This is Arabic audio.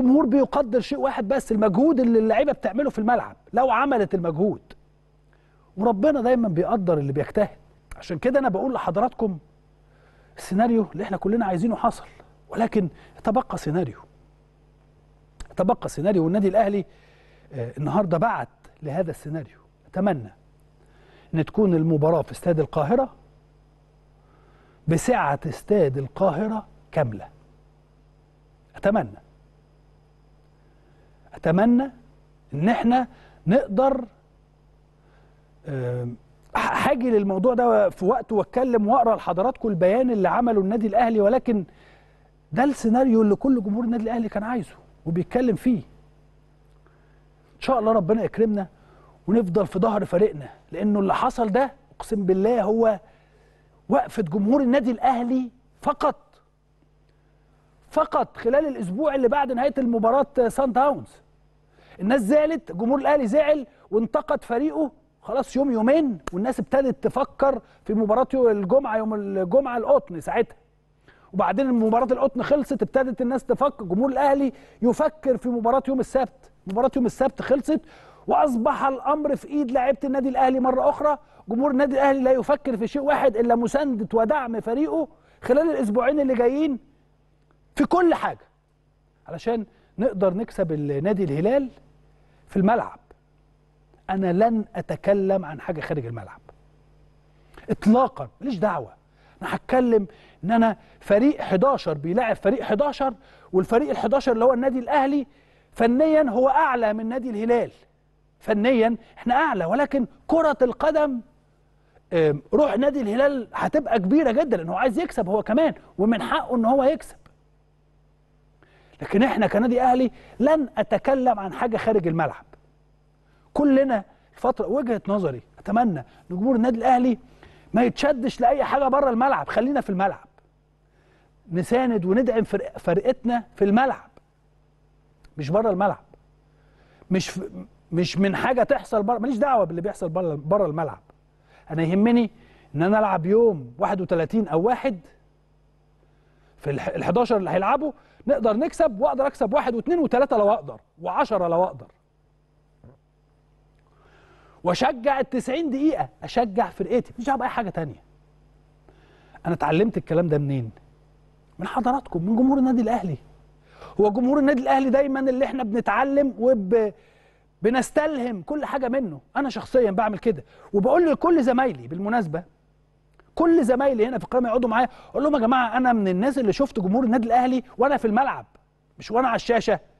الجمهور بيقدر شيء واحد بس المجهود اللي اللعيبه بتعمله في الملعب لو عملت المجهود وربنا دايما بيقدر اللي بيجتهد عشان كده انا بقول لحضراتكم السيناريو اللي احنا كلنا عايزينه حصل ولكن تبقى سيناريو تبقى سيناريو والنادي الاهلي آه، النهارده بعت لهذا السيناريو اتمنى ان تكون المباراه في استاد القاهره بسعه استاد القاهره كامله اتمنى اتمنى ان احنا نقدر هاجي آه، للموضوع ده في وقت واتكلم واقرا لحضراتكم البيان اللي عمله النادي الاهلي ولكن ده السيناريو اللي كل جمهور النادي الاهلي كان عايزه وبيتكلم فيه ان شاء الله ربنا يكرمنا ونفضل في ظهر فريقنا لانه اللي حصل ده اقسم بالله هو وقفه جمهور النادي الاهلي فقط فقط خلال الاسبوع اللي بعد نهايه المباراه سان داونز الناس زعلت جمهور الاهلي زعل وانتقد فريقه خلاص يوم يومين والناس ابتدت تفكر في مباراه الجمعه يوم الجمعه القطن ساعتها وبعدين مباراه القطن خلصت ابتدت الناس تفكر جمهور الاهلي يفكر في مباراه يوم السبت مباراه يوم السبت خلصت واصبح الامر في ايد لعيبه النادي الاهلي مره اخرى جمهور النادي الاهلي لا يفكر في شيء واحد الا مسانده ودعم فريقه خلال الاسبوعين اللي جايين في كل حاجه علشان نقدر نكسب النادي الهلال في الملعب أنا لن أتكلم عن حاجة خارج الملعب إطلاقا ماليش دعوة أنا هتكلم إن أنا فريق 11 بيلاعب فريق 11 والفريق ال 11 اللي هو النادي الأهلي فنيا هو أعلى من نادي الهلال فنيا احنا أعلى ولكن كرة القدم روح نادي الهلال هتبقى كبيرة جدا لأنه عايز يكسب هو كمان ومن حقه إن هو يكسب لكن احنا كنادي اهلي لن اتكلم عن حاجه خارج الملعب كلنا فتره وجهه نظري اتمنى ان جمهور النادي الاهلي ما يتشدش لاي حاجه بره الملعب خلينا في الملعب نساند وندعم فرقتنا في الملعب مش بره الملعب مش ف... مش من حاجه تحصل بره ماليش دعوه باللي بيحصل بره الملعب انا يهمني ان انا العب يوم 31 او 1 في ال 11 اللي هيلعبوا نقدر نكسب واقدر اكسب واحد واثنين وثلاثه لو اقدر و10 لو اقدر واشجع ال 90 دقيقه اشجع فرقتي مش دعوه باي حاجه ثانيه. انا اتعلمت الكلام ده منين من حضراتكم من جمهور النادي الاهلي هو جمهور النادي الاهلي دايما اللي احنا بنتعلم وب بنستلهم كل حاجه منه انا شخصيا بعمل كده وبقول لكل زمايلي بالمناسبه كل زمايلي هنا في القائمه يقعدوا معايا اقول لهم يا جماعه انا من الناس اللي شفت جمهور النادي الاهلي وانا في الملعب مش وانا على الشاشه